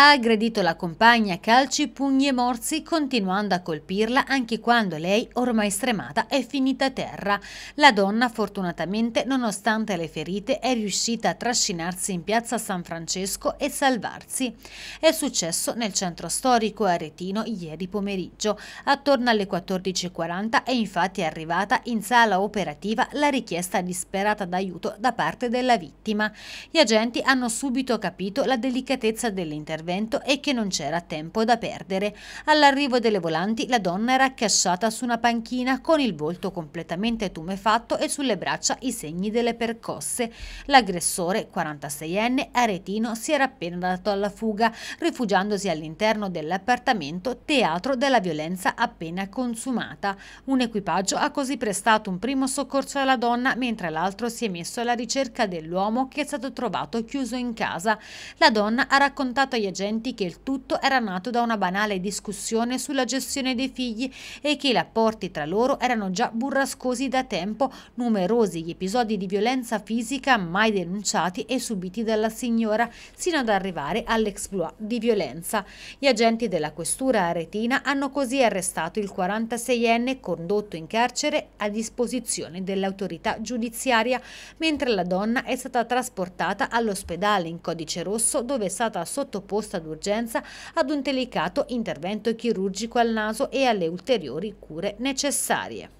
Ha aggredito la compagna a calci, pugni e morsi, continuando a colpirla anche quando lei, ormai stremata, è finita a terra. La donna, fortunatamente, nonostante le ferite, è riuscita a trascinarsi in piazza San Francesco e salvarsi. È successo nel centro storico aretino ieri pomeriggio. Attorno alle 14.40 è infatti arrivata in sala operativa la richiesta disperata d'aiuto da parte della vittima. Gli agenti hanno subito capito la delicatezza dell'intervento intervento e che non c'era tempo da perdere. All'arrivo delle volanti la donna era accasciata su una panchina con il volto completamente tumefatto e sulle braccia i segni delle percosse. L'aggressore, 46enne, aretino, si era appena dato alla fuga, rifugiandosi all'interno dell'appartamento teatro della violenza appena consumata. Un equipaggio ha così prestato un primo soccorso alla donna, mentre l'altro si è messo alla ricerca dell'uomo che è stato trovato chiuso in casa. La donna ha raccontato agli agenti sconvolgenti che il tutto era nato da una banale discussione sulla gestione dei figli e che i rapporti tra loro erano già burrascosi da tempo, numerosi gli episodi di violenza fisica mai denunciati e subiti dalla signora, sino ad arrivare all'exploit di violenza. Gli agenti della questura aretina hanno così arrestato il 46enne condotto in carcere a disposizione dell'autorità giudiziaria, mentre la donna è stata trasportata all'ospedale in codice rosso dove è stata sottoposta risposta d'urgenza ad un delicato intervento chirurgico al naso e alle ulteriori cure necessarie.